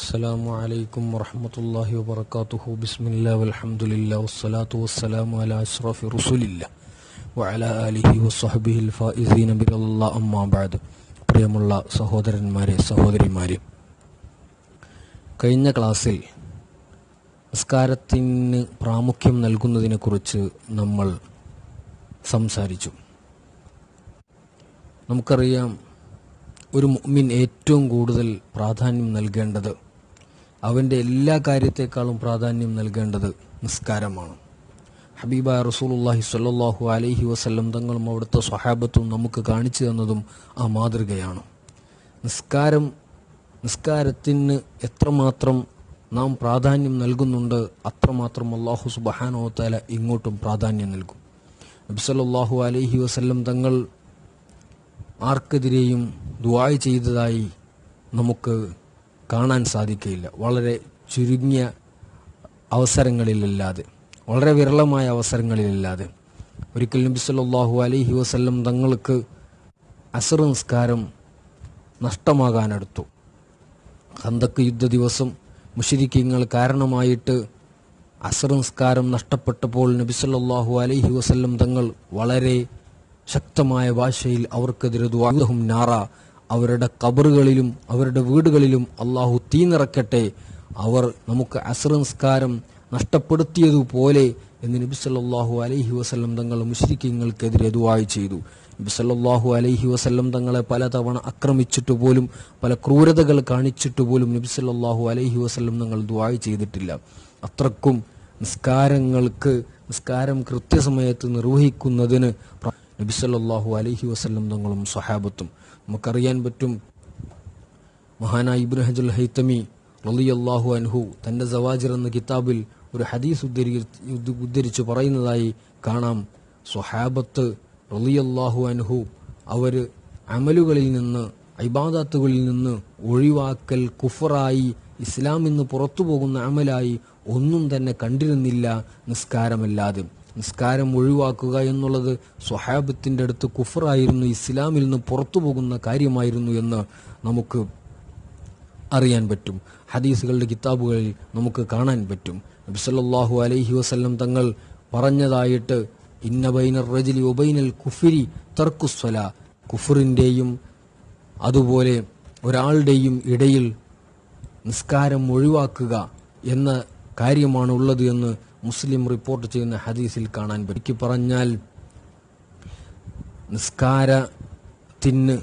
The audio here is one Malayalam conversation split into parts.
السلام عليكم ورحمة الله وبركاته بسم الله والحمد لله والصلاة والسلام على أشرف رسول الله وعلى آله وصحبه الفائزين برضا الله أما بعد പ്രിയമുള്ള സഹോദരന്മാരെ സഹോദരിമാരെ കഴിഞ്ഞ ക്ലാസ്സിൽ നിസ്കാരത്തിന് പ്രാമുഖ്യം നൽകുന്നതിനെക്കുറിച്ച് നമ്മൾ സംസാരിച്ചു നമുക്കറിയാം ഒരു മുഅ്മിൻ ഏറ്റവും കൂടുതൽ പ്രാധാന്യം നൽകേണ്ടത് അവൻ്റെ എല്ലാ കാര്യത്തെക്കാളും പ്രാധാന്യം നൽകേണ്ടത് നിസ്കാരമാണ് ഹബീബ റസൂലുല്ലാഹി സ്വല്ലല്ലാഹു അലൈഹി വസല്ലം തങ്ങളും അവിടുത്തെ സ്വഹാബത്തും നമുക്ക് കാണിച്ചു തന്നതും ആ മാതൃകയാണ് നിസ്കാരം നിസ്കാരത്തിന് എത്രമാത്രം നാം പ്രാധാന്യം നൽകുന്നുണ്ട് അത്രമാത്രം അള്ളാഹു സുബഹാനോത്താല ഇങ്ങോട്ടും പ്രാധാന്യം നൽകും നബ്സല്ലാഹു അലൈഹി വസല്ലം തങ്ങൾ ആർക്കെതിരെയും ദുവായ് ചെയ്തതായി നമുക്ക് കാണാൻ സാധിക്കുകയില്ല വളരെ ചുരുങ്ങിയ അവസരങ്ങളിലല്ലാതെ വളരെ വിരളമായ അവസരങ്ങളിലല്ലാതെ ഒരിക്കൽ നബി സല്ലാഹു അലൈഹി വസ്ല്ലം തങ്ങൾക്ക് അസർ നിസ്കാരം നഷ്ടമാകാനെടുത്തു ഹന്തക്ക് യുദ്ധ ദിവസം മുഷരിക്കങ്ങൾ കാരണമായിട്ട് അസർ നിസ്കാരം നഷ്ടപ്പെട്ടപ്പോൾ നബി സല്ലാഹു അലൈഹി വസ്ല്ലം തങ്ങൾ വളരെ ശക്തമായ ഭാഷയിൽ അവർക്കെതിരെ ദുവാഹും നാറ അവരുടെ കബറുകളിലും അവരുടെ വീടുകളിലും അള്ളാഹു തീ നിറക്കട്ടെ അവർ നമുക്ക് അസർ നഷ്ടപ്പെടുത്തിയതുപോലെ എന്ന് നബി സല്ലാഹു അലൈഹി വസ്ലം തങ്ങൾ മുഷരിക്കങ്ങൾക്കെതിരെ ദുവായി ചെയ്തു നബി സല്ലാഹു അലൈഹി വസ്ലം തങ്ങളെ പലതവണ ആക്രമിച്ചിട്ട് പോലും പല ക്രൂരതകൾ കാണിച്ചിട്ട് പോലും നബി സല്ലാഹു അലൈഹി വസ്ലം തങ്ങൾ ദുവായി ചെയ്തിട്ടില്ല അത്രക്കും നിസ്കാരങ്ങൾക്ക് നിസ്കാരം കൃത്യസമയത്ത് നിർവഹിക്കുന്നതിന് നബി സല്ലാഹു അലൈഹി വസ്ലം തങ്ങളും സ്വഹാബത്തും നമുക്കറിയാൻ പറ്റും മഹാനായ ഇബ്നു ഹജുൽ ഹൈത്തമി റലിയല്ലാഹു അൻഹു തൻ്റെ സവാജിർ എന്ന കിതാബിൽ ഒരു ഹദീസ് ഉദ്ധരി ഉദ്ധരിച്ച് പറയുന്നതായി കാണാം സ്വഹാബത്ത് റലിയല്ലാഹു അൻഹു അവർ അമലുകളിൽ നിന്ന് ഇബാദത്തുകളിൽ നിന്ന് ഒഴിവാക്കൽ കുഫറായി ഇസ്ലാമിൽ നിന്ന് പുറത്തു പോകുന്ന അമലായി ഒന്നും തന്നെ കണ്ടിരുന്നില്ല നിസ്കാരമല്ലാതെ നിസ്കാരം ഒഴിവാക്കുക എന്നുള്ളത് സ്വഹാബത്തിൻ്റെ അടുത്ത് കുഫറായിരുന്നു ഇസ്ലാമിൽ നിന്ന് പുറത്തു പോകുന്ന കാര്യമായിരുന്നു എന്ന് നമുക്ക് അറിയാൻ പറ്റും ഹദീസുകളുടെ കിതാബുകളിൽ നമുക്ക് കാണാൻ പറ്റും നബിസല്ലാഹു അലൈഹി വസല്ലം തങ്ങൾ പറഞ്ഞതായിട്ട് ഇന്ന ബൈനർ റജിലി ഒബൈനൽ കുഫിരി തർക്കുസ്വല കുഫറിൻ്റെയും അതുപോലെ ഒരാളുടെയും ഇടയിൽ നിസ്കാരം ഒഴിവാക്കുക എന്ന കാര്യമാണ് ഉള്ളത് എന്ന് മുസ്ലിം റിപ്പോർട്ട് ചെയ്യുന്ന ഹദീസിൽ കാണാൻ പറ്റും പറഞ്ഞാൽ നിസ്കാരത്തിന്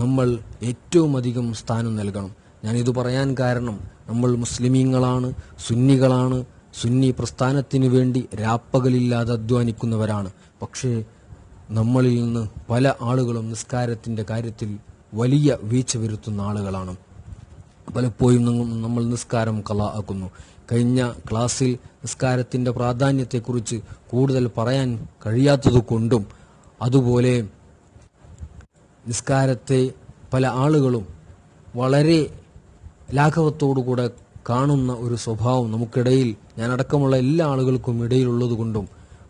നമ്മൾ ഏറ്റവും അധികം സ്ഥാനം നൽകണം ഞാനിത് പറയാൻ കാരണം നമ്മൾ മുസ്ലിമീങ്ങളാണ് സുന്നികളാണ് സുന്നി പ്രസ്ഥാനത്തിന് വേണ്ടി രാപ്പകലില്ലാതെ അധ്വാനിക്കുന്നവരാണ് പക്ഷേ നമ്മളിൽ നിന്ന് പല ആളുകളും നിസ്കാരത്തിൻ്റെ കാര്യത്തിൽ വലിയ വീഴ്ച വരുത്തുന്ന ആളുകളാണ് പലപ്പോഴും നമ്മൾ നിസ്കാരം കലാ ആക്കുന്നു കഴിഞ്ഞ ക്ലാസ്സിൽ നിസ്കാരത്തിൻ്റെ പ്രാധാന്യത്തെക്കുറിച്ച് കൂടുതൽ പറയാൻ കഴിയാത്തതുകൊണ്ടും അതുപോലെ നിസ്കാരത്തെ പല ആളുകളും വളരെ ലാഘവത്തോടുകൂടെ കാണുന്ന ഒരു സ്വഭാവം നമുക്കിടയിൽ അടക്കമുള്ള എല്ലാ ആളുകൾക്കും ഇടയിലുള്ളതുകൊണ്ടും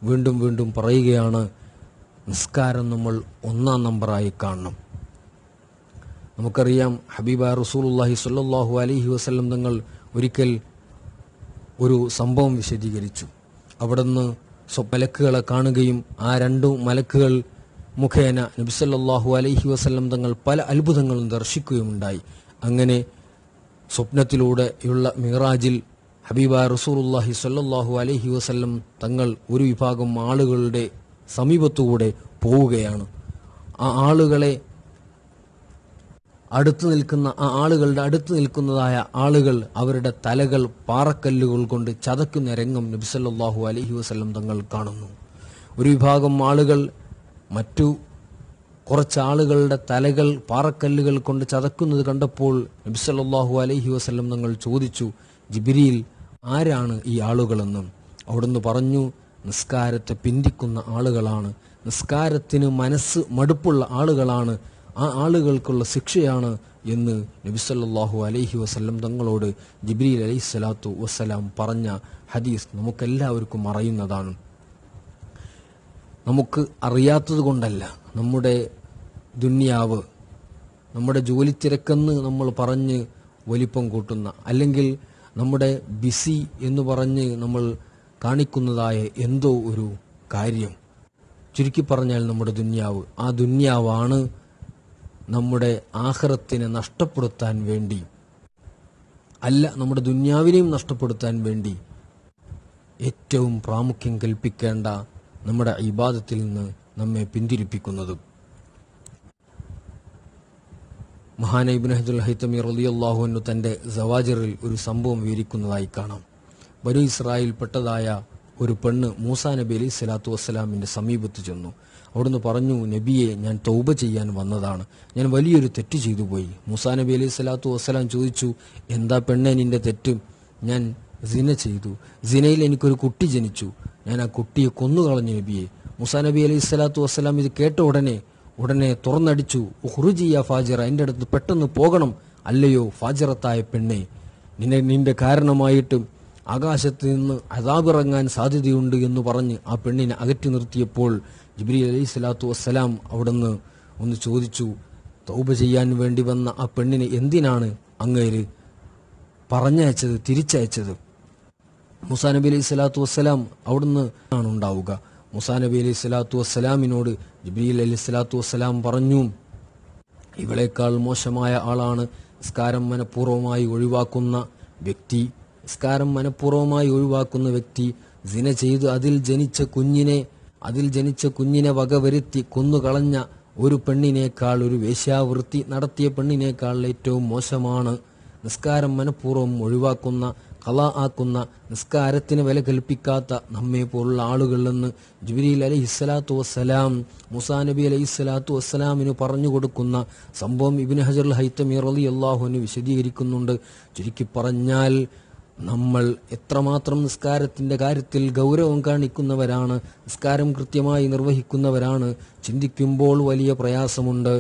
വീണ്ടും വീണ്ടും പറയുകയാണ് നിസ്കാരം നമ്മൾ ഒന്നാം നമ്പറായി കാണണം നമുക്കറിയാം ഹബീബ റസൂലുല്ലാഹി സ്വല്ലല്ലാഹു അലൈഹി വസല്ലം തങ്ങൾ ഒരിക്കൽ ഒരു സംഭവം വിശദീകരിച്ചു അവിടുന്ന് മലക്കുകളെ കാണുകയും ആ രണ്ടു മലക്കുകൾ മുഖേന നബിസല്ലാഹു അലൈഹി വസ്ലം തങ്ങൾ പല അത്ഭുതങ്ങളും ദർശിക്കുകയുമുണ്ടായി അങ്ങനെ സ്വപ്നത്തിലൂടെയുള്ള മിറാജിൽ ഹബീബ റസൂലുല്ലാഹി സല്ലാഹു അലഹി വസ്ല്ലം തങ്ങൾ ഒരു വിഭാഗം ആളുകളുടെ സമീപത്തുകൂടെ പോവുകയാണ് ആ ആളുകളെ അടുത്തു നിൽക്കുന്ന ആ ആളുകളുടെ അടുത്ത് നിൽക്കുന്നതായ ആളുകൾ അവരുടെ തലകൾ പാറക്കല്ലുകൾ കൊണ്ട് ചതക്കുന്ന രംഗം നബിസല്ലാഹു അലഹി വസ്ലം തങ്ങൾ കാണുന്നു ഒരു വിഭാഗം ആളുകൾ മറ്റു കുറച്ച് ആളുകളുടെ തലകൾ പാറക്കല്ലുകൾ കൊണ്ട് ചതക്കുന്നത് കണ്ടപ്പോൾ നബിസല്ലാഹു അലഹി വസ്ലം തങ്ങൾ ചോദിച്ചു ജിബിരിയിൽ ആരാണ് ഈ ആളുകളെന്നും അവിടുന്ന് പറഞ്ഞു നിസ്കാരത്തെ പിന്തിക്കുന്ന ആളുകളാണ് നിസ്കാരത്തിന് മനസ്സ് മടുപ്പുള്ള ആളുകളാണ് ആ ആളുകൾക്കുള്ള ശിക്ഷയാണ് എന്ന് നബിസല്ലാഹു അലൈഹി വസ്ലം തങ്ങളോട് ജിബ്രീൽ അലൈഹി സ്വലാത്തു വസ്സലാം പറഞ്ഞ ഹദീസ് നമുക്കെല്ലാവർക്കും അറിയുന്നതാണ് നമുക്ക് അറിയാത്തത് കൊണ്ടല്ല നമ്മുടെ ദുന്യാവ് നമ്മുടെ ജോലി തിരക്കെന്ന് നമ്മൾ പറഞ്ഞ് വലിപ്പം കൂട്ടുന്ന അല്ലെങ്കിൽ നമ്മുടെ ബിസി എന്ന് പറഞ്ഞ് നമ്മൾ കാണിക്കുന്നതായ എന്തോ ഒരു കാര്യം ചുരുക്കി പറഞ്ഞാൽ നമ്മുടെ ദുന്യാവ് ആ ദുന്യാവാണ് നമ്മുടെ ആഹ്റത്തിനെ നഷ്ടപ്പെടുത്താൻ വേണ്ടി അല്ല നമ്മുടെ ദുന്യാവിനെയും നഷ്ടപ്പെടുത്താൻ വേണ്ടി ഏറ്റവും പ്രാമുഖ്യം കൽപ്പിക്കേണ്ട നമ്മുടെ ഇബാദത്തിൽ നിന്ന് നമ്മെ പിന്തിരിപ്പിക്കുന്നതും മഹാന ഇബ്നഹദുൽ ഹൈത്തമി റലിയല്ലാഹു എന്നു തൻ്റെ സവാജറിൽ ഒരു സംഭവം വിവരിക്കുന്നതായി കാണാം ബനു ഇസ്രായേൽപ്പെട്ടതായ ഒരു പെണ്ണ് മൂസാ നബി അലി സ്വലാത്തു വസ്സലാമിൻ്റെ സമീപത്ത് ചെന്നു അവിടുന്ന് പറഞ്ഞു നബിയെ ഞാൻ തൗബ ചെയ്യാൻ വന്നതാണ് ഞാൻ വലിയൊരു തെറ്റ് ചെയ്തു പോയി മൂസാ നബി അലി സ്വലാത്തു വസ്സലാം ചോദിച്ചു എന്താ പെണ്ണെ നിൻ്റെ തെറ്റ് ഞാൻ സിന ചെയ്തു സിനയിൽ എനിക്കൊരു കുട്ടി ജനിച്ചു ഞാൻ ആ കുട്ടിയെ കൊന്നുകളഞ്ഞു നബിയെ മൂസാ നബി അലി സ്വലാത്തു വസ്സലാം ഇത് കേട്ട ഉടനെ ഉടനെ തുറന്നടിച്ചു ഹുറുജിയ ഫാജിറ എൻ്റെ അടുത്ത് പെട്ടെന്ന് പോകണം അല്ലയോ ഫാജിറത്തായ പെണ്ണെ നിന്നെ നിന്റെ കാരണമായിട്ടും ആകാശത്ത് നിന്ന് അതാബിറങ്ങാൻ സാധ്യതയുണ്ട് എന്ന് പറഞ്ഞ് ആ പെണ്ണിനെ അകറ്റി നിർത്തിയപ്പോൾ ജിബ്രി അലൈഹി സ്വലാത്തു വസ്സലാം അവിടുന്ന് ഒന്ന് ചോദിച്ചു തൗബ ചെയ്യാൻ വേണ്ടി വന്ന ആ പെണ്ണിനെ എന്തിനാണ് അങ്ങേര് പറഞ്ഞയച്ചത് തിരിച്ചയച്ചത് മുസാ നബി അലൈഹി സ്വലാത്തു വസ്സലാം അവിടുന്ന് ആണ് ഉണ്ടാവുക മുസാ നബി അലൈഹി സ്വലാത്തു വസ്സലാമിനോട് ജിബ്രീൽ അലൈഹി സ്വലാത്തു വസ്സലാം പറഞ്ഞു ഇവളേക്കാൾ മോശമായ ആളാണ് നിസ്കാരം മനഃപൂർവ്വമായി ഒഴിവാക്കുന്ന വ്യക്തി നിസ്കാരം മനഃപൂർവ്വമായി ഒഴിവാക്കുന്ന വ്യക്തി ജിന ചെയ്തു അതിൽ ജനിച്ച കുഞ്ഞിനെ അതിൽ ജനിച്ച കുഞ്ഞിനെ വകവരുത്തി കൊന്നുകളഞ്ഞ ഒരു പെണ്ണിനേക്കാൾ ഒരു വേശ്യാവൃത്തി നടത്തിയ പെണ്ണിനേക്കാൾ ഏറ്റവും മോശമാണ് നിസ്കാരം മനഃപൂർവ്വം ഒഴിവാക്കുന്ന കല ആക്കുന്ന നിസ്കാരത്തിന് വില കൽപ്പിക്കാത്ത നമ്മെ പോലുള്ള ആളുകളെന്ന് ജുബിരിയിൽ അലൈഹി സ്വലാത്തു വസ്സലാം മുസാ നബി അലൈഹി സ്വലാത്തു വസ്സലാമിന് പറഞ്ഞു കൊടുക്കുന്ന സംഭവം ഇബിൻ ഹജർ ഹൈത്തമീർ അലി അള്ളാഹുവിന് വിശദീകരിക്കുന്നുണ്ട് ചുരുക്കി പറഞ്ഞാൽ നമ്മൾ എത്രമാത്രം നിസ്കാരത്തിൻ്റെ കാര്യത്തിൽ ഗൗരവം കാണിക്കുന്നവരാണ് നിസ്കാരം കൃത്യമായി നിർവഹിക്കുന്നവരാണ് ചിന്തിക്കുമ്പോൾ വലിയ പ്രയാസമുണ്ട്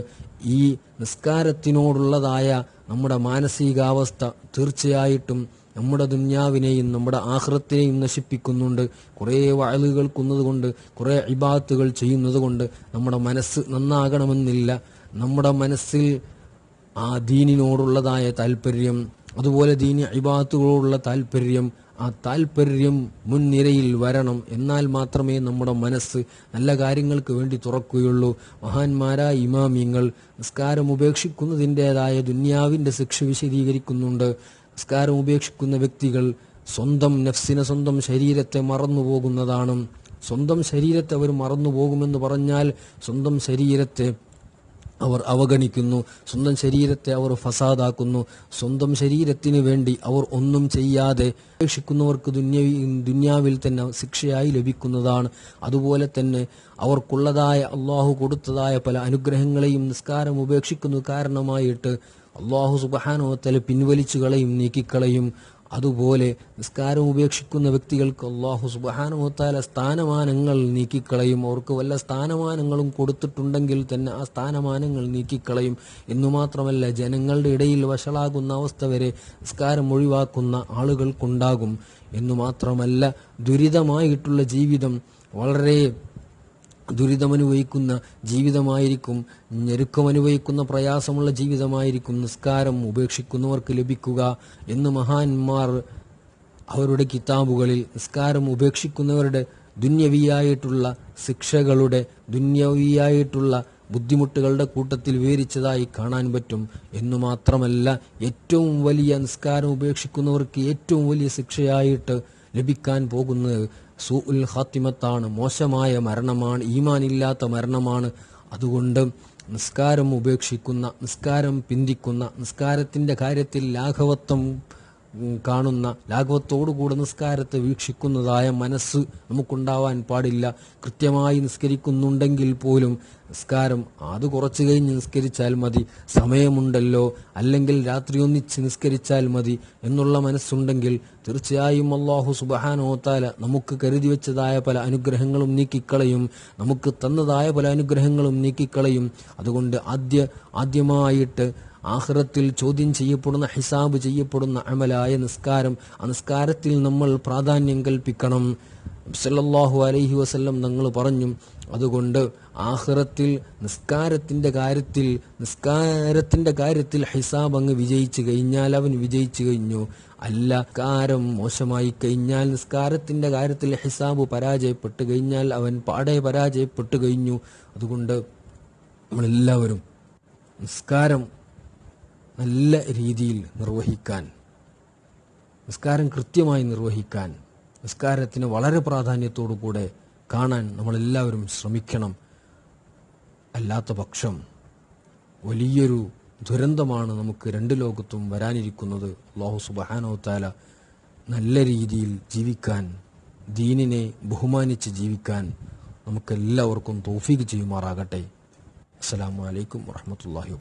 ഈ നിസ്കാരത്തിനോടുള്ളതായ നമ്മുടെ മാനസികാവസ്ഥ തീർച്ചയായിട്ടും നമ്മുടെ ദുന്യാവിനെയും നമ്മുടെ ആഹൃത്തിനെയും നശിപ്പിക്കുന്നുണ്ട് കുറേ വയലുകൾ കുന്നതുകൊണ്ട് കുറേ ഇബാത്തുകൾ ചെയ്യുന്നതുകൊണ്ട് നമ്മുടെ മനസ്സ് നന്നാകണമെന്നില്ല നമ്മുടെ മനസ്സിൽ ആ ദീനിനോടുള്ളതായ താല്പര്യം അതുപോലെ ദീനി ഇബാത്തുകളോടുള്ള താല്പര്യം ആ താല്പര്യം മുൻനിരയിൽ വരണം എന്നാൽ മാത്രമേ നമ്മുടെ മനസ്സ് നല്ല കാര്യങ്ങൾക്ക് വേണ്ടി തുറക്കുകയുള്ളൂ മഹാന്മാരായ ഇമാമിയങ്ങൾ നിസ്കാരം ഉപേക്ഷിക്കുന്നതിൻ്റെതായ ദുന്യാവിൻ്റെ ശിക്ഷ വിശദീകരിക്കുന്നുണ്ട് നിസ്കാരം ഉപേക്ഷിക്കുന്ന വ്യക്തികൾ സ്വന്തം നഫ്സിനെ സ്വന്തം ശരീരത്തെ മറന്നു പോകുന്നതാണ് സ്വന്തം ശരീരത്തെ അവർ മറന്നു പോകുമെന്ന് പറഞ്ഞാൽ സ്വന്തം ശരീരത്തെ അവർ അവഗണിക്കുന്നു സ്വന്തം ശരീരത്തെ അവർ ഫസാദാക്കുന്നു സ്വന്തം ശരീരത്തിന് വേണ്ടി അവർ ഒന്നും ചെയ്യാതെ ഉപേക്ഷിക്കുന്നവർക്ക് ദുന്യ ദുന്യാവിൽ തന്നെ ശിക്ഷയായി ലഭിക്കുന്നതാണ് അതുപോലെ തന്നെ അവർക്കുള്ളതായ അള്ളാഹു കൊടുത്തതായ പല അനുഗ്രഹങ്ങളെയും നിസ്കാരം ഉപേക്ഷിക്കുന്നു കാരണമായിട്ട് അള്ളാഹു സുബഹാനോത്തല പിൻവലിച്ചു കളയും നീക്കിക്കളയും അതുപോലെ നിസ്കാരം ഉപേക്ഷിക്കുന്ന വ്യക്തികൾക്ക് അള്ളാഹു സുബാനുമത്താല സ്ഥാനമാനങ്ങൾ നീക്കിക്കളയും അവർക്ക് വല്ല സ്ഥാനമാനങ്ങളും കൊടുത്തിട്ടുണ്ടെങ്കിൽ തന്നെ ആ സ്ഥാനമാനങ്ങൾ നീക്കിക്കളയും എന്നു മാത്രമല്ല ജനങ്ങളുടെ ഇടയിൽ വഷളാകുന്ന അവസ്ഥ വരെ നിസ്കാരം ഒഴിവാക്കുന്ന ആളുകൾക്കുണ്ടാകും എന്നു മാത്രമല്ല ദുരിതമായിട്ടുള്ള ജീവിതം വളരെ ദുരിതമനുഭവിക്കുന്ന ജീവിതമായിരിക്കും ഞെരുക്കമനുഭവിക്കുന്ന പ്രയാസമുള്ള ജീവിതമായിരിക്കും നിസ്കാരം ഉപേക്ഷിക്കുന്നവർക്ക് ലഭിക്കുക എന്ന് മഹാന്മാർ അവരുടെ കിതാബുകളിൽ നിസ്കാരം ഉപേക്ഷിക്കുന്നവരുടെ ദുന്യവിയായിട്ടുള്ള ശിക്ഷകളുടെ ദുന്യവിയായിട്ടുള്ള ബുദ്ധിമുട്ടുകളുടെ കൂട്ടത്തിൽ വിവരിച്ചതായി കാണാൻ പറ്റും എന്നു മാത്രമല്ല ഏറ്റവും വലിയ നിസ്കാരം ഉപേക്ഷിക്കുന്നവർക്ക് ഏറ്റവും വലിയ ശിക്ഷയായിട്ട് ലഭിക്കാൻ പോകുന്നത് ഉൽ ഹാത്തിമത്താണ് മോശമായ മരണമാണ് ഈമാനില്ലാത്ത മരണമാണ് അതുകൊണ്ട് നിസ്കാരം ഉപേക്ഷിക്കുന്ന നിസ്കാരം പിന്തിക്കുന്ന നിസ്കാരത്തിൻ്റെ കാര്യത്തിൽ ലാഘവത്വം കാണുന്ന ലാഘവത്തോടു കൂടെ നിസ്കാരത്തെ വീക്ഷിക്കുന്നതായ മനസ്സ് നമുക്കുണ്ടാവാൻ പാടില്ല കൃത്യമായി നിസ്കരിക്കുന്നുണ്ടെങ്കിൽ പോലും നിസ്കാരം അത് കുറച്ചു കഴിഞ്ഞ് നിസ്കരിച്ചാൽ മതി സമയമുണ്ടല്ലോ അല്ലെങ്കിൽ രാത്രി ഒന്നിച്ച് നിസ്കരിച്ചാൽ മതി എന്നുള്ള മനസ്സുണ്ടെങ്കിൽ തീർച്ചയായും അള്ളാഹു സുബഹാനോത്താല നമുക്ക് കരുതി വെച്ചതായ പല അനുഗ്രഹങ്ങളും നീക്കിക്കളയും നമുക്ക് തന്നതായ പല അനുഗ്രഹങ്ങളും നീക്കിക്കളയും അതുകൊണ്ട് ആദ്യ ആദ്യമായിട്ട് ആഹ്റത്തിൽ ചോദ്യം ചെയ്യപ്പെടുന്ന ഹിസാബ് ചെയ്യപ്പെടുന്ന അമലായ നിസ്കാരം ആ നിസ്കാരത്തിൽ നമ്മൾ പ്രാധാന്യം കൽപ്പിക്കണം സല്ലാഹു അലൈഹി വസ്ല്ലം ഞങ്ങൾ പറഞ്ഞു അതുകൊണ്ട് ആഹ്റത്തിൽ നിസ്കാരത്തിൻ്റെ കാര്യത്തിൽ നിസ്കാരത്തിൻ്റെ കാര്യത്തിൽ ഹിസാബ് അങ്ങ് വിജയിച്ചു കഴിഞ്ഞാൽ അവൻ വിജയിച്ചു കഴിഞ്ഞു അല്ല കാരം മോശമായി കഴിഞ്ഞാൽ നിസ്കാരത്തിൻ്റെ കാര്യത്തിൽ ഹിസാബ് പരാജയപ്പെട്ട് കഴിഞ്ഞാൽ അവൻ പാടെ പരാജയപ്പെട്ടു കഴിഞ്ഞു അതുകൊണ്ട് നമ്മളെല്ലാവരും നിസ്കാരം നല്ല രീതിയിൽ നിർവഹിക്കാൻ നിസ്കാരം കൃത്യമായി നിർവഹിക്കാൻ നിസ്കാരത്തിന് വളരെ പ്രാധാന്യത്തോടുകൂടെ കാണാൻ നമ്മളെല്ലാവരും ശ്രമിക്കണം അല്ലാത്ത പക്ഷം വലിയൊരു ദുരന്തമാണ് നമുക്ക് രണ്ട് ലോകത്തും വരാനിരിക്കുന്നത് ലോഹു സുബഹാനോ താല നല്ല രീതിയിൽ ജീവിക്കാൻ ദീനിനെ ബഹുമാനിച്ച് ജീവിക്കാൻ നമുക്കെല്ലാവർക്കും തോഫീക്ക് ചെയ്യുമാറാകട്ടെ അസ്സാം വലൈക്കും വാഹമത്തല്ലാഹി